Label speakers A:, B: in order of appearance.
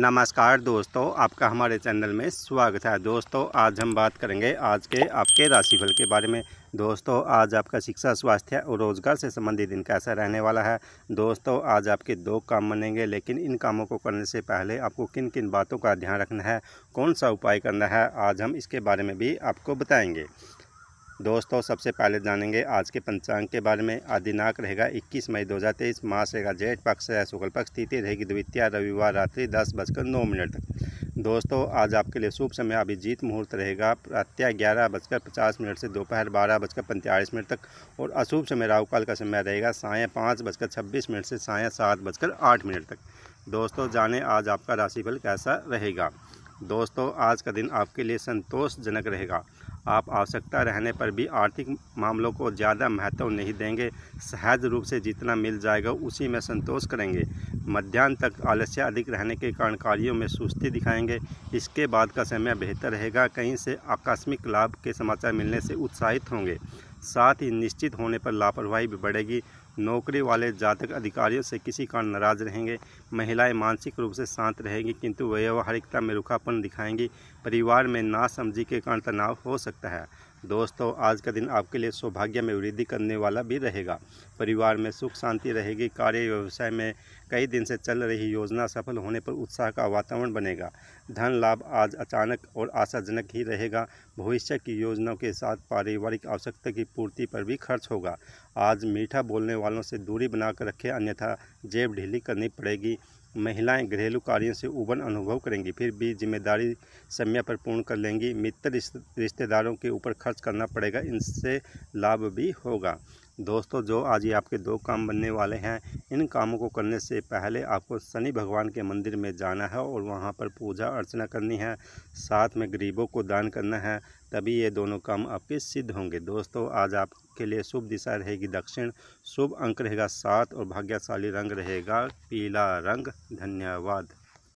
A: नमस्कार दोस्तों आपका हमारे चैनल में स्वागत है दोस्तों आज हम बात करेंगे आज के आपके राशिफल के बारे में दोस्तों आज आपका शिक्षा स्वास्थ्य और रोजगार से संबंधित दिन कैसा रहने वाला है दोस्तों आज आपके दो काम बनेंगे लेकिन इन कामों को करने से पहले आपको किन किन बातों का ध्यान रखना है कौन सा उपाय करना है आज हम इसके बारे में भी आपको बताएंगे दोस्तों सबसे पहले जानेंगे आज के पंचांग के बारे में आदिनाक रहेगा 21 मई 2023 मास रहेगा जेठ पक्ष है शुक्ल पक्ष तिथि रहेगी द्वितीय रविवार रात्रि दस बजकर नौ मिनट तक दोस्तों आज आपके लिए शुभ समय अभिजीत मुहूर्त रहेगा प्रत्याय ग्यारह बजकर पचास मिनट से दोपहर बारह बजकर पैंतालीस मिनट तक और अशुभ समय राहुकाल का समय रहेगा साय पाँच बजकर छब्बीस मिनट से साय सात बजकर आठ मिनट तक दोस्तों जाने आज आपका राशिफल कैसा रहेगा दोस्तों आज का दिन आपके लिए संतोषजनक रहेगा आप आवश्यकता रहने पर भी आर्थिक मामलों को ज़्यादा महत्व नहीं देंगे सहज रूप से जितना मिल जाएगा उसी में संतोष करेंगे मध्यान्ह तक आलस्य अधिक रहने के कारण कार्यों में सुस्ती दिखाएंगे इसके बाद का समय बेहतर रहेगा कहीं से आकस्मिक लाभ के समाचार मिलने से उत्साहित होंगे साथ ही निश्चित होने पर लापरवाही भी बढ़ेगी नौकरी वाले जातक अधिकारियों से किसी कारण नाराज रहेंगे महिलाएं मानसिक रूप से शांत रहेंगी किंतु व्यवहारिकता में रुखापन दिखाएंगी परिवार में नासमझी के कारण तनाव हो सकता है दोस्तों आज का दिन आपके लिए सौभाग्य में वृद्धि करने वाला भी रहेगा परिवार में सुख शांति रहेगी कार्य व्यवसाय में कई दिन से चल रही योजना सफल होने पर उत्साह का वातावरण बनेगा धन लाभ आज अचानक और आशाजनक ही रहेगा भविष्य की योजनाओं के साथ पारिवारिक आवश्यकता की पूर्ति पर भी खर्च होगा आज मीठा बोलने वालों से दूरी बनाकर रखें अन्यथा जेब ढीली करनी पड़ेगी महिलाएं घरेलू कार्यों से उबन अनुभव करेंगी फिर भी जिम्मेदारी समय पर पूर्ण कर लेंगी मित्र रिश्तेदारों के ऊपर खर्च करना पड़ेगा इनसे लाभ भी होगा दोस्तों जो आज ये आपके दो काम बनने वाले हैं इन कामों को करने से पहले आपको शनि भगवान के मंदिर में जाना है और वहाँ पर पूजा अर्चना करनी है साथ में गरीबों को दान करना है तभी ये दोनों काम आपके सिद्ध होंगे दोस्तों आज आपके लिए शुभ दिशा रहेगी दक्षिण शुभ अंक रहेगा सात और भाग्यशाली रंग रहेगा पीला रंग धन्यवाद